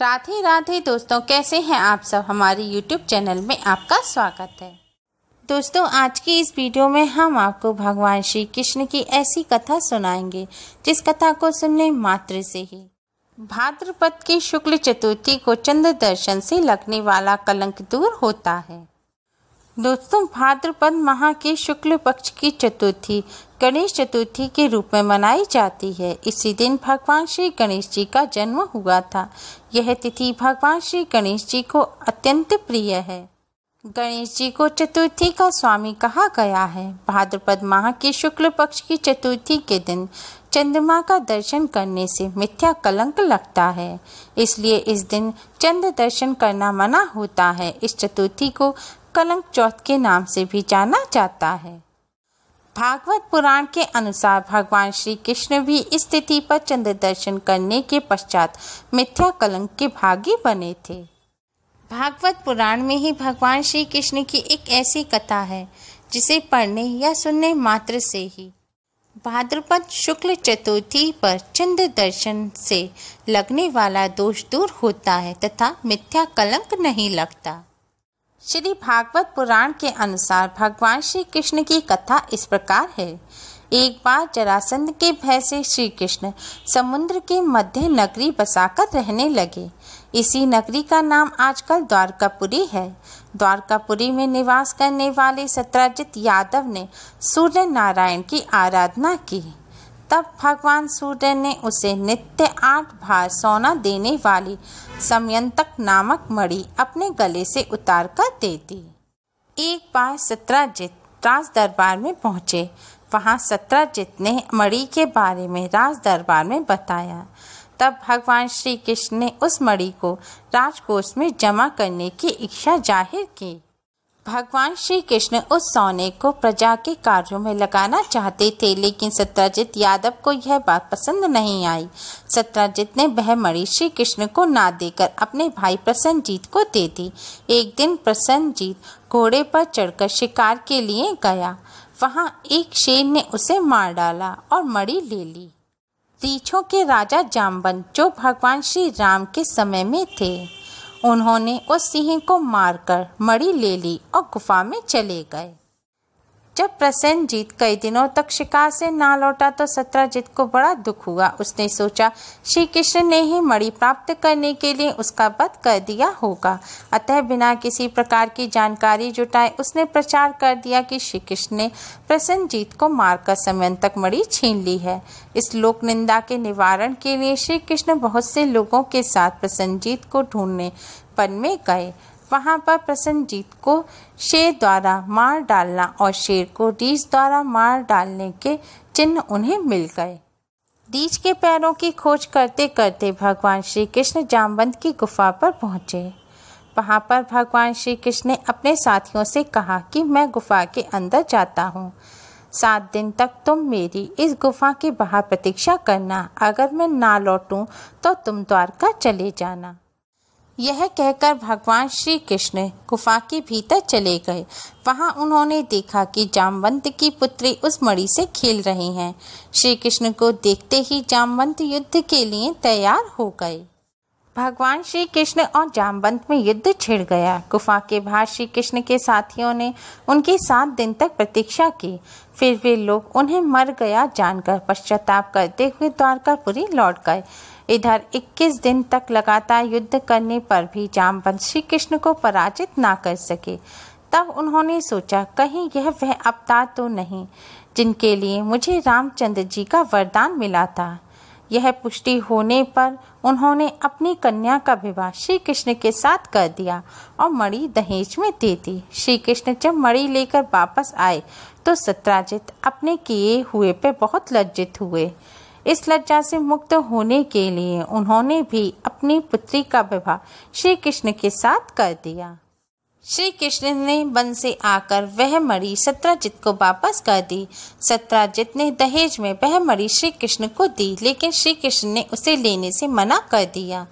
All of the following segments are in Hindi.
राधे राधे दोस्तों कैसे हैं आप सब हमारे यूट्यूब चैनल में आपका स्वागत है दोस्तों आज की इस वीडियो में हम आपको भगवान श्री कृष्ण की ऐसी कथा सुनाएंगे जिस कथा को सुनने मात्र से ही भाद्रपद की शुक्ल चतुर्थी को चंद्र दर्शन से लगने वाला कलंक दूर होता है दोस्तों भाद्रपद माह के शुक्ल पक्ष की चतुर्थी गणेश चतुर्थी के रूप में मनाई जाती है इसी दिन भगवान श्री गणेश जी का जन्म हुआ था यह तिथि भगवान श्री गणेश जी को अत्यंत प्रिय है गणेश जी को चतुर्थी का स्वामी कहा गया है भाद्रपद माह के शुक्ल पक्ष की चतुर्थी के दिन चंद्रमा का दर्शन करने से मिथ्या कलंक लगता है इसलिए इस दिन चंद्र दर्शन करना मना होता है इस चतुर्थी को कलंक चौथ के नाम से भी जाना जाता है भागवत पुराण के अनुसार भगवान श्री कृष्ण भी इस तिथि पर चंद्र दर्शन करने के पश्चात मिथ्या कलंक के भागी बने थे भागवत पुराण में ही भगवान श्री कृष्ण की एक ऐसी कथा है जिसे पढ़ने या सुनने मात्र से ही भाद्रपद शुक्ल चतुर्थी पर चंद्र दर्शन से लगने वाला दोष दूर होता है तथा मिथ्या कलंक नहीं लगता श्री भागवत पुराण के अनुसार भगवान श्री कृष्ण की कथा इस प्रकार है एक बार जरासंध के भय से श्री कृष्ण समुद्र के मध्य नगरी बसाकर रहने लगे इसी नगरी का नाम आजकल द्वारकापुरी है द्वारकापुरी में निवास करने वाले सत्राजित यादव ने सूर्य नारायण की आराधना की तब भगवान सूर्य ने उसे नित्य आठ भार सोना देने वाली समयंतक नामक मड़ी अपने गले से उतार कर दे दी एक बार सत्राजित राज दरबार में पहुंचे वहां सत्राजित ने मणि के बारे में राज दरबार में बताया तब भगवान श्री कृष्ण ने उस मणि को राजकोष में जमा करने की इच्छा जाहिर की भगवान श्री कृष्ण उस सोने को प्रजा के कार्यों में लगाना चाहते थे लेकिन सत्याजीत यादव को यह बात पसंद नहीं आई सत्याजीत ने वह मणि श्री कृष्ण को ना देकर अपने भाई प्रसन्नजीत को दे दी एक दिन प्रसन्नजीत घोड़े पर चढ़कर शिकार के लिए गया वहाँ एक शेर ने उसे मार डाला और मणि ले ली रीछों के राजा जामबन जो भगवान श्री राम के समय में थे उन्होंने उस सिंह को मारकर मड़ी ले ली और गुफा में चले गए जब जीत कई दिनों तक शिकार से ना लौटा तो सत्राजीत को बड़ा दुख हुआ उसने सोचा श्री कृष्ण ने ही मणि प्राप्त करने के लिए उसका वध कर दिया होगा अतः बिना किसी प्रकार की जानकारी जुटाए उसने प्रचार कर दिया कि श्री कृष्ण ने प्रसन्नजीत को मारकर तक मणि छीन ली है इस लोक निंदा के निवारण के लिए श्री कृष्ण बहुत से लोगों के साथ प्रसन्नजीत को ढूंढने पन में गए वहाँ पर प्रसन्नजीत को शेर द्वारा मार डालना और शेर को डीज द्वारा मार डालने के चिन्ह उन्हें मिल गए डीज के पैरों की खोज करते करते भगवान श्री कृष्ण जामबंद की गुफा पर पहुँचे वहाँ पर भगवान श्री कृष्ण ने अपने साथियों से कहा कि मैं गुफा के अंदर जाता हूँ सात दिन तक तुम मेरी इस गुफा के बाहर प्रतीक्षा करना अगर मैं ना लौटूं तो तुम द्वारका चले जाना यह कहकर भगवान श्री कृष्ण गुफा के भीतर चले गए वहां उन्होंने देखा कि जामवंत की पुत्री उस मणि से खेल रही हैं श्री कृष्ण को देखते ही जामवंत युद्ध के लिए तैयार हो गए भगवान श्री कृष्ण और जामवंत में युद्ध छिड़ गया गुफा के बाहर श्री कृष्ण के साथियों ने उनके सात दिन तक प्रतीक्षा की फिर वे लोग उन्हें मर गया जानकर पश्चाताप करते हुए द्वारकापुरी लौट गए इधर 21 दिन तक लगातार युद्ध करने पर भी जामवंत श्री कृष्ण को पराजित ना कर सके तब उन्होंने सोचा कहीं यह वह अवतार तो नहीं जिनके लिए मुझे रामचंद्र जी का वरदान मिला था यह पुष्टि होने पर उन्होंने अपनी कन्या का विवाह श्री कृष्ण के साथ कर दिया और मणि दहेज में दे दी श्री कृष्ण जब मणि लेकर वापस आए तो सत्राजित अपने किए हुए पे बहुत लज्जित हुए इस लज्जा से मुक्त होने के लिए उन्होंने भी अपनी पुत्री का विवाह श्री कृष्ण के साथ कर दिया श्री कृष्ण ने वन से आकर वह मरी सत्राजित को वापस कर दी सत्राजित ने दहेज में वह मरी श्री कृष्ण को दी लेकिन श्री कृष्ण ने उसे लेने से मना कर दिया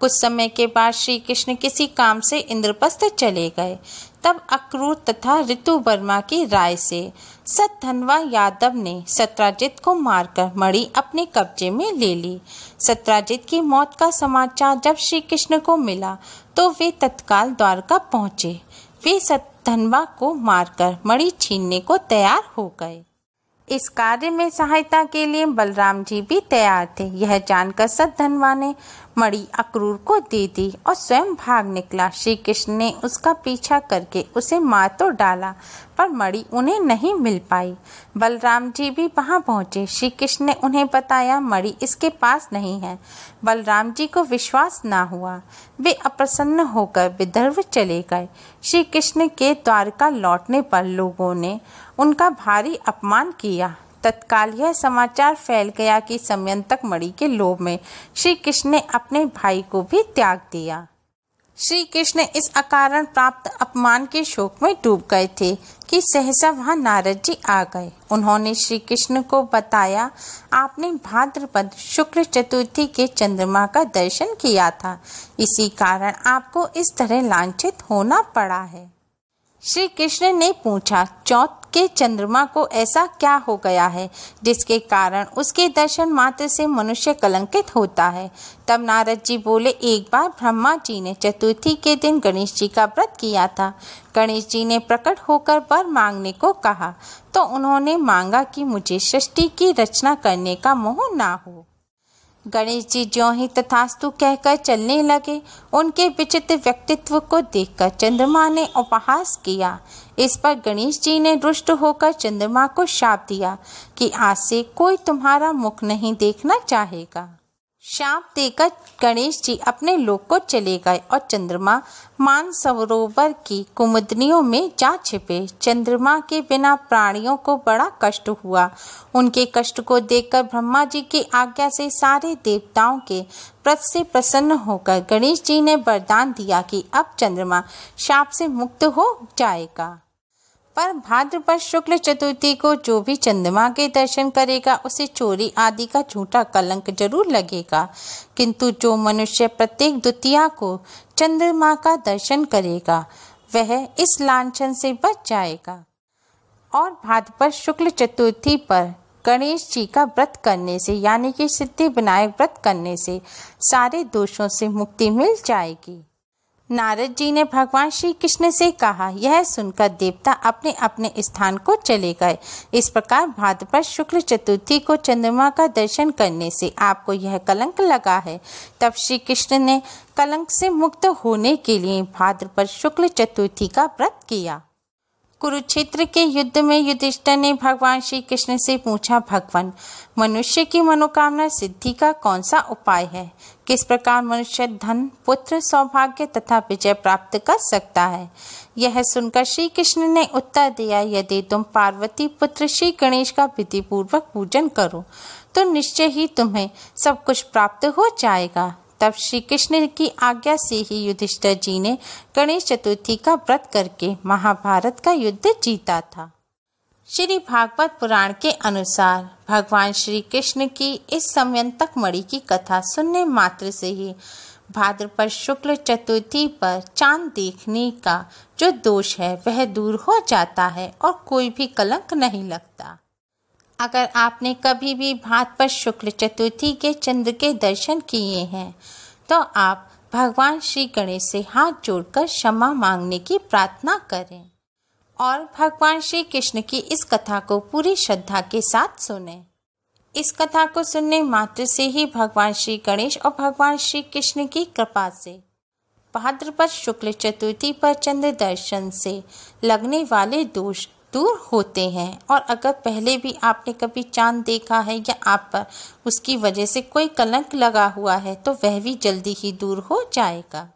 कुछ समय के बाद श्री कृष्ण किसी काम से इंद्रप्रस्थ चले गए तब अक्रूर तथा ऋतु वर्मा की राय से सतधनवा यादव ने सत्राजित को मारकर मणि अपने कब्जे में ले ली सत्राजित की मौत का समाचार जब श्री कृष्ण को मिला तो वे तत्काल द्वारका पहुंचे वे सतधनवा को मारकर मणि छीनने को तैयार हो गए इस कार्य में सहायता के लिए बलराम जी भी तैयार थे यह जानकर सत धनवा ने मणि अक्रूर को दे दी और स्वयं भाग निकला श्री कृष्ण ने उसका पीछा करके उसे मार तो डाला पर मणि उन्हें नहीं मिल पाई बलराम जी भी वहां पहुंचे श्री कृष्ण ने उन्हें बताया मणि इसके पास नहीं है बलराम जी को विश्वास ना हुआ वे अप्रसन्न होकर विदर्भ चले गए श्री कृष्ण के द्वारका लौटने पर लोगों ने उनका भारी अपमान किया तत्काल यह समाचार फैल गया कि समयंतक मणि के लोभ में श्री कृष्ण ने अपने भाई को भी त्याग दिया श्री कृष्ण इस अकारण प्राप्त अपमान के शोक में डूब गए थे कि सहसा वहां नारद जी आ गए उन्होंने श्री कृष्ण को बताया आपने भाद्रपद शुक्ल चतुर्थी के चंद्रमा का दर्शन किया था इसी कारण आपको इस तरह लांछित होना पड़ा है श्री कृष्ण ने पूछा चौथ के चंद्रमा को ऐसा क्या हो गया है जिसके कारण उसके दर्शन मात्र से मनुष्य कलंकित होता है तब नारद जी बोले एक बार ब्रह्मा जी ने चतुर्थी के दिन गणेश जी का व्रत किया था गणेश जी ने प्रकट होकर वर मांगने को कहा तो उन्होंने मांगा कि मुझे सृष्टि की रचना करने का मोह ना हो गणेश जी ज्यो ही तथास्तु कहकर चलने लगे उनके विचित्र व्यक्तित्व को देखकर चंद्रमा ने उपहास किया इस पर गणेश जी ने रुष्ट होकर चंद्रमा को शाप दिया कि आज से कोई तुम्हारा मुख नहीं देखना चाहेगा शाप देकर गणेश जी अपने लोक को चले गए और चंद्रमा मान सरोवर की कुमुदनियों में जा छिपे चंद्रमा के बिना प्राणियों को बड़ा कष्ट हुआ उनके कष्ट को देखकर ब्रह्मा जी की आज्ञा से सारे देवताओं के प्रत से प्रसन्न होकर गणेश जी ने वरदान दिया कि अब चंद्रमा शाप से मुक्त हो जाएगा पर भाद्रपद शुक्ल चतुर्थी को जो भी चंद्रमा के दर्शन करेगा उसे चोरी आदि का झूठा कलंक जरूर लगेगा किंतु जो मनुष्य प्रत्येक द्वितीया को चंद्रमा का दर्शन करेगा वह इस लांछन से बच जाएगा और भाद्रपद शुक्ल चतुर्थी पर गणेश जी का व्रत करने से यानी कि सिद्धि विनायक व्रत करने से सारे दोषों से मुक्ति मिल जाएगी नारद जी ने भगवान श्री कृष्ण से कहा यह सुनकर देवता अपने अपने स्थान को चले गए इस प्रकार भाद्रपद शुक्ल चतुर्थी को चंद्रमा का दर्शन करने से आपको यह कलंक लगा है तब श्री कृष्ण ने कलंक से मुक्त होने के लिए भाद्रपद शुक्ल चतुर्थी का व्रत किया कुरुक्षेत्र के युद्ध में युधिष्ठर ने भगवान श्री कृष्ण से पूछा भगवान मनुष्य की मनोकामना सिद्धि का कौन सा उपाय है किस प्रकार मनुष्य धन पुत्र सौभाग्य तथा विजय प्राप्त कर सकता है यह सुनकर श्री कृष्ण ने उत्तर दिया यदि तुम पार्वती पुत्र श्री गणेश का विधि पूर्वक पूजन करो तो निश्चय ही तुम्हें सब कुछ प्राप्त हो जाएगा तब श्री कृष्ण की आज्ञा से ही युधिष्ठर जी ने गणेश चतुर्थी का व्रत करके महाभारत का युद्ध जीता था श्री भागवत पुराण के अनुसार भगवान श्री कृष्ण की इस तक मणि की कथा सुनने मात्र से ही भाद्रपद शुक्ल चतुर्थी पर चांद देखने का जो दोष है वह दूर हो जाता है और कोई भी कलंक नहीं लगता अगर आपने कभी भी भात पर शुक्ल चतुर्थी के चंद्र के दर्शन किए हैं तो आप भगवान श्री गणेश से हाथ जोड़कर क्षमा मांगने की प्रार्थना करें और भगवान श्री कृष्ण की इस कथा को पूरी श्रद्धा के साथ सुने इस कथा को सुनने मात्र से ही भगवान श्री गणेश और भगवान श्री कृष्ण की कृपा से भाद्रपद शुक्ल चतुर्थी पर चंद्र दर्शन से लगने वाले दोष दूर होते हैं और अगर पहले भी आपने कभी चांद देखा है या आप पर उसकी वजह से कोई कलंक लगा हुआ है तो वह भी जल्दी ही दूर हो जाएगा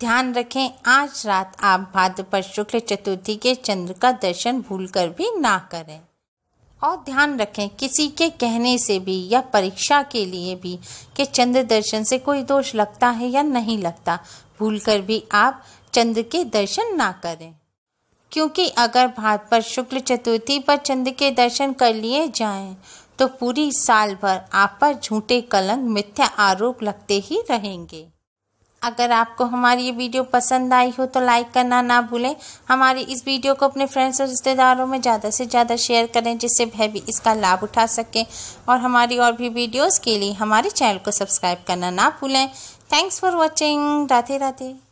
ध्यान रखें आज रात आप भाद्रपद शुक्ल चतुर्थी के चंद्र का दर्शन भूलकर भी ना करें और ध्यान रखें किसी के कहने से भी या परीक्षा के लिए भी कि चंद्र दर्शन से कोई दोष लगता है या नहीं लगता भूलकर भी आप चंद्र के दर्शन ना करें क्योंकि अगर भारत पर शुक्ल चतुर्थी पर चंद्र के दर्शन कर लिए जाएं तो पूरी साल भर आप पर झूठे कलंक मिथ्या आरोप लगते ही रहेंगे अगर आपको हमारी ये वीडियो पसंद आई हो तो लाइक करना ना भूलें हमारी इस वीडियो को अपने फ्रेंड्स और रिश्तेदारों में ज़्यादा से ज़्यादा शेयर करें जिससे वह भी इसका लाभ उठा सकें और हमारी और भी वीडियोस के लिए हमारे चैनल को सब्सक्राइब करना ना भूलें thanks for watching Radhe Radhe